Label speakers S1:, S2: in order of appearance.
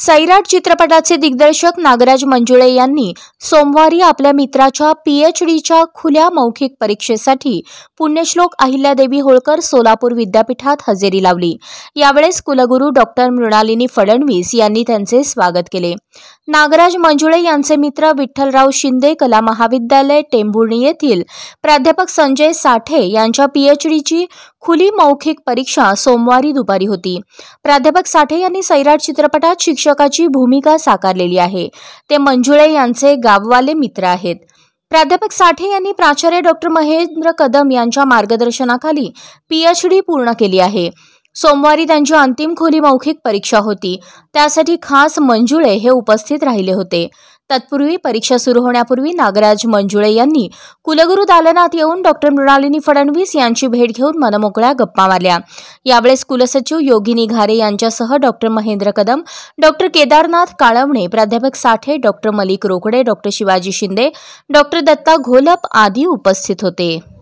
S1: सैराट चित्रपटाचे दिग्दर्शक नागराज मंजुळे यांनी सोमवारी आपल्या मित्राच्या पीएच डीच्या खुल्या मौखिक परीक्षेसाठी पुण्यश्लोक अहिल्यादेवी होळकर सोलापूर विद्यापीठात हजेरी लावली यावेळेस कुलगुरू डॉक्टर मृणालिनी फडणवीस यांनी त्यांचे स्वागत केले नागराज मंजुळे यांचे मित्र विठ्ठलराव शिंदे कला महाविद्यालय टेंभुर्णी येथील प्राध्यापक संजय साठे यांच्या पीएचडीची खुली मौखिक परीक्षा सोमवारी दुपारी होती प्राध्यापक साठे यांनी सैराट चित्रपटात शिक्षण शिक्षकाची भूमिका साकारलेली आहे ते मंजुळे यांचे गाववाले मित्र आहेत प्राध्यापक साठे यांनी प्राचार्य डॉक्टर महेंद्र कदम यांच्या मार्गदर्शनाखाली पीएचडी पूर्ण केली आहे सोमवारी त्यांची अंतिम खोली मौखिक परीक्षा होती त्यासाठी खास मंजुळे हे उपस्थित राहिले होते तत्पूर्वी परीक्षा सुरू होण्यापूर्वी नागराज मंजुळे यांनी कुलगुरू दालनात येऊन डॉक्टर मृणालिनी फडणवीस यांची भेट घेऊन मनमोकळ्या गप्पा मारल्या यावेळेस कुलसचिव योगिनी घारे यांच्यासह डॉक्टर महेंद्र कदम डॉक्टर केदारनाथ काळवणे प्राध्यापक Sathe doctor Malik Rokade doctor Shivaji Shinde doctor Datta Gholap आदी उपस्थित होते